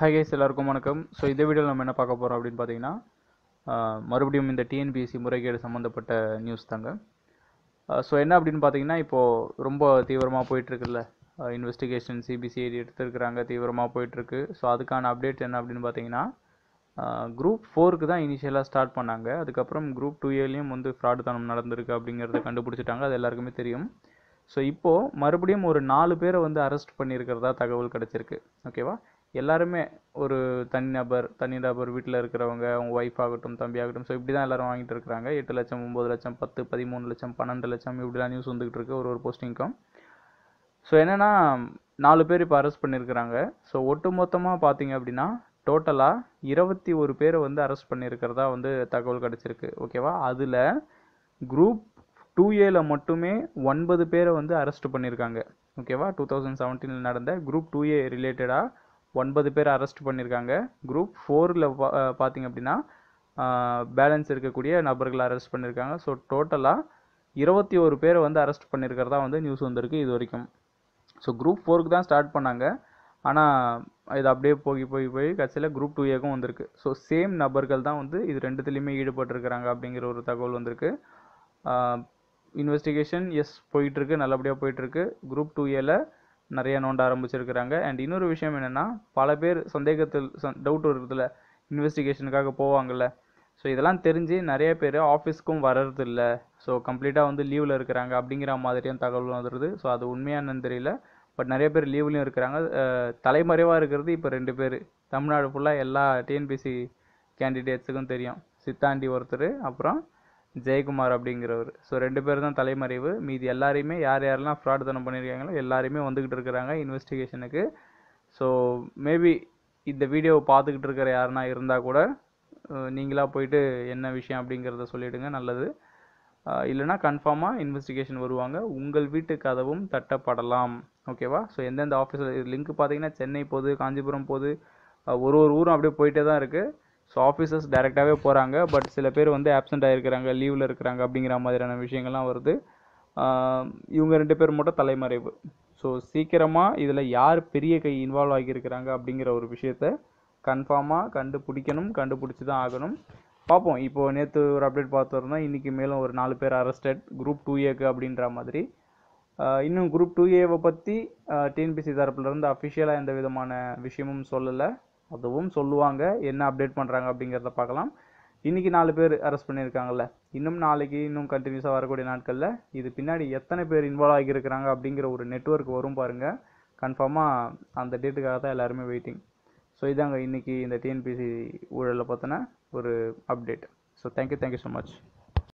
hi guys எல்லாருக்கும் வணக்கம் so இந்த வீடியோவில் நம்ம என்ன பார்க்க போகிறோம் அப்படின்னு பார்த்தீங்கன்னா மறுபடியும் இந்த டிஎன்பிஎஸ்சி முறைகேடு சம்மந்தப்பட்ட நியூஸ் தாங்க ஸோ என்ன அப்படின்னு பார்த்தீங்கன்னா இப்போது ரொம்ப தீவிரமாக போயிட்டுருக்குல்ல இன்வெஸ்டிகேஷன் சிபிசிஐடி எடுத்துருக்குறாங்க தீவிரமாக போயிட்டுருக்கு ஸோ அதுக்கான அப்டேட் என்ன அப்படின்னு பார்த்தீங்கன்னா குரூப் ஃபோருக்கு தான் இனிஷியலாக ஸ்டார்ட் பண்ணாங்க அதுக்கப்புறம் குரூப் டூ ஏலையும் வந்து ஃப்ராடு தனம் நடந்திருக்கு அப்படிங்கிறத கண்டுபிடிச்சிட்டாங்க அது எல்லாருக்குமே தெரியும் ஸோ இப்போது மறுபடியும் ஒரு நாலு பேரை வந்து அரெஸ்ட் பண்ணியிருக்கிறதா தகவல் கிடச்சிருக்கு ஓகேவா எல்லாருமே ஒரு தனிநபர் தனிநபர் வீட்டில் இருக்கிறவங்க அவங்க ஒய்ஃப் ஆகட்டும் தம்பி ஆகட்டும் ஸோ இப்படி தான் எல்லோரும் வாங்கிட்டு இருக்கிறாங்க எட்டு லட்சம் ஒம்பது லட்சம் பத்து பதிமூணு லட்சம் பன்னெண்டு லட்சம் இப்படிலாம் நியூஸ் வந்துகிட்டு இருக்கு ஒரு ஒரு போஸ்டிங்க்கும் ஸோ என்னென்னா நாலு பேர் இப்போ அரெஸ்ட் பண்ணியிருக்கிறாங்க ஸோ ஒட்டு மொத்தமாக பார்த்தீங்க அப்படின்னா டோட்டலாக இருபத்தி ஒரு பேரை வந்து அரெஸ்ட் பண்ணியிருக்கிறதா வந்து தகவல் கிடச்சிருக்கு ஓகேவா அதில் குரூப் டூ ஏல மட்டுமே ஒன்பது பேரை வந்து அரெஸ்ட் பண்ணியிருக்காங்க ஓகேவா டூ தௌசண்ட் செவன்டீனில் நடந்த குரூப் டூ ஏ ரிலேட்டடாக ஒன்பது பேர் அரெஸ்ட் பண்ணியிருக்காங்க குரூப் ஃபோரில் பா பார்த்திங்க அப்படின்னா பேலன்ஸ் இருக்கக்கூடிய நபர்கள் அரெஸ்ட் பண்ணியிருக்காங்க ஸோ டோட்டலாக இருபத்தி ஒரு பேரை வந்து அரெஸ்ட் பண்ணியிருக்கிறதா வந்து நியூஸ் வந்திருக்கு இது வரைக்கும் ஸோ குரூப் ஃபோருக்கு தான் ஸ்டார்ட் பண்ணாங்க ஆனால் இது அப்படியே போய் போய் போய் கடைசியில் குரூப் டூ ஏக்கும் வந்திருக்கு ஸோ சேம் நபர்கள் தான் வந்து இது ரெண்டுத்துலேயுமே ஈடுபட்டிருக்கிறாங்க அப்படிங்கிற ஒரு தகவல் வந்திருக்கு இன்வெஸ்டிகேஷன் எஸ் போயிட்டுருக்கு நல்லபடியாக போயிட்டுருக்கு குரூப் டூ ஏல நிறைய நோண்ட ஆரம்பிச்சிருக்கிறாங்க அண்ட் இன்னொரு விஷயம் என்னென்னா பல பேர் சந்தேகத்தில் டவுட் வருதுல இன்வெஸ்டிகேஷனுக்காக போவாங்கள்ல ஸோ இதெல்லாம் தெரிஞ்சு நிறைய பேர் ஆஃபீஸ்க்கும் இல்லை ஸோ கம்ப்ளீட்டாக வந்து லீவில் இருக்கிறாங்க அப்படிங்கிற மாதிரியும் தகவல் வந்துடுது ஸோ அது உண்மையானு தெரியல பட் நிறைய பேர் லீவ்லையும் இருக்கிறாங்க தலைமறைவாக இருக்கிறது இப்போ ரெண்டு பேர் தமிழ்நாடு ஃபுல்லாக எல்லா டிஎன்பிசி கேண்டிடேட்ஸுக்கும் தெரியும் சித்தாண்டி ஒருத்தர் அப்புறம் ஜெயக்குமார் அப்படிங்கிறவர் ஸோ ரெண்டு பேர் தான் தலைமறைவு மீதி எல்லாரையுமே யார் யாரெல்லாம் ஃப்ராட் தனம் பண்ணியிருக்காங்களோ எல்லாருமே வந்துக்கிட்டு இருக்கிறாங்க இன்வெஸ்டிகேஷனுக்கு ஸோ மேபி இந்த வீடியோவை பார்த்துக்கிட்டு இருக்கிற யாருனா இருந்தால் கூட நீங்களாக போயிட்டு என்ன விஷயம் அப்படிங்கிறத சொல்லிவிடுங்க நல்லது இல்லைனா கன்ஃபார்மாக இன்வெஸ்டிகேஷன் வருவாங்க உங்கள் வீட்டு கதவும் தட்டப்படலாம் ஓகேவா ஸோ எந்தெந்த ஆஃபீஸில் லிங்க் பார்த்தீங்கன்னா சென்னை போகுது காஞ்சிபுரம் போகுது ஒரு ஒரு ஊரும் அப்படியே போயிட்டே தான் இருக்குது ஸோ ஆஃபீஸர்ஸ் டேரெக்டாகவே போகிறாங்க பட் சில பேர் வந்து ஆப்சண்ட் ஆகிருக்கிறாங்க லீவில் இருக்கிறாங்க அப்படிங்கிற மாதிரியான விஷயங்கள்லாம் வருது இவங்க ரெண்டு பேர் மட்டும் தலைமறைவு ஸோ சீக்கிரமாக இதில் யார் பெரிய கை இன்வால்வ் ஆகியிருக்கிறாங்க அப்படிங்கிற ஒரு விஷயத்த கன்ஃபார்மாக கண்டுபிடிக்கணும் கண்டுபிடிச்சி தான் ஆகணும் பார்ப்போம் இப்போது நேற்று ஒரு அப்டேட் பார்த்தோம்னா இன்றைக்கி மேலும் ஒரு நாலு பேர் அரெஸ்டட் குரூப் டூ ஏக்கு அப்படின்ற மாதிரி இன்னும் குரூப் டூ ஏவை பற்றி டிஎன்பிசி தரப்புலேருந்து அஃபிஷியலாக எந்த விதமான விஷயமும் சொல்லலை அதுவும் சொல்லுவாங்க என்ன அப்டேட் பண்ணுறாங்க அப்படிங்கிறத பார்க்கலாம் இன்றைக்கி நாலு பேர் அரெஸ்ட் பண்ணியிருக்காங்கல்ல இன்னும் நாளைக்கு இன்னும் கண்டினியூஸாக வரக்கூடிய நாட்களில் இது பின்னாடி எத்தனை பேர் இன்வால்வ் ஆகியிருக்கிறாங்க அப்படிங்கிற ஒரு நெட்ஒர்க் வரும் பாருங்கள் கன்ஃபார்மாக அந்த டேட்டுக்காக தான் எல்லாருமே வெயிட்டிங் ஸோ இதாங்க இன்றைக்கி இந்த டிஎன்பிசி ஊழலை பார்த்தோன்னா ஒரு update so thank you thank you so much